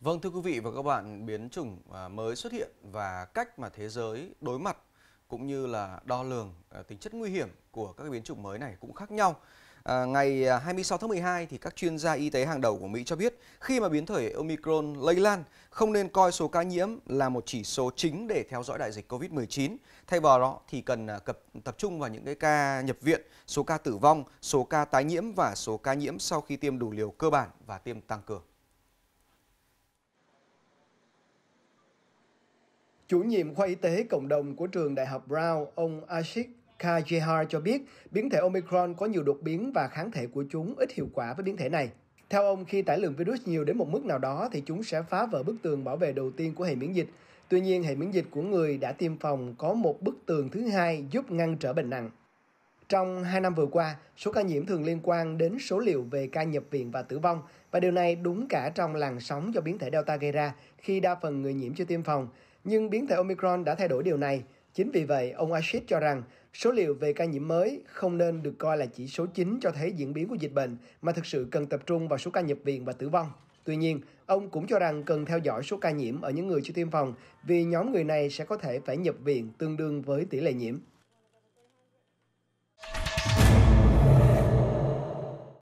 Vâng thưa quý vị và các bạn, biến chủng à, mới xuất hiện và cách mà thế giới đối mặt cũng như là đo lường à, tính chất nguy hiểm của các biến chủng mới này cũng khác nhau. À, ngày 26 à, tháng 12 thì các chuyên gia y tế hàng đầu của Mỹ cho biết khi mà biến thể Omicron lây lan không nên coi số ca nhiễm là một chỉ số chính để theo dõi đại dịch Covid-19. Thay vào đó thì cần cập, tập trung vào những cái ca nhập viện, số ca tử vong, số ca tái nhiễm và số ca nhiễm sau khi tiêm đủ liều cơ bản và tiêm tăng cường. Chủ nhiệm khoa y tế cộng đồng của trường Đại học Brown, ông Ashik Kajehar cho biết biến thể Omicron có nhiều đột biến và kháng thể của chúng ít hiệu quả với biến thể này. Theo ông, khi tải lượng virus nhiều đến một mức nào đó thì chúng sẽ phá vỡ bức tường bảo vệ đầu tiên của hệ miễn dịch. Tuy nhiên, hệ miễn dịch của người đã tiêm phòng có một bức tường thứ hai giúp ngăn trở bệnh nặng. Trong hai năm vừa qua, số ca nhiễm thường liên quan đến số liệu về ca nhập viện và tử vong, và điều này đúng cả trong làn sóng do biến thể Delta gây ra khi đa phần người nhiễm chưa tiêm phòng. Nhưng biến thể Omicron đã thay đổi điều này. Chính vì vậy, ông Ashit cho rằng số liệu về ca nhiễm mới không nên được coi là chỉ số chính cho thấy diễn biến của dịch bệnh, mà thực sự cần tập trung vào số ca nhập viện và tử vong. Tuy nhiên, ông cũng cho rằng cần theo dõi số ca nhiễm ở những người chưa tiêm phòng vì nhóm người này sẽ có thể phải nhập viện tương đương với tỷ lệ nhiễm.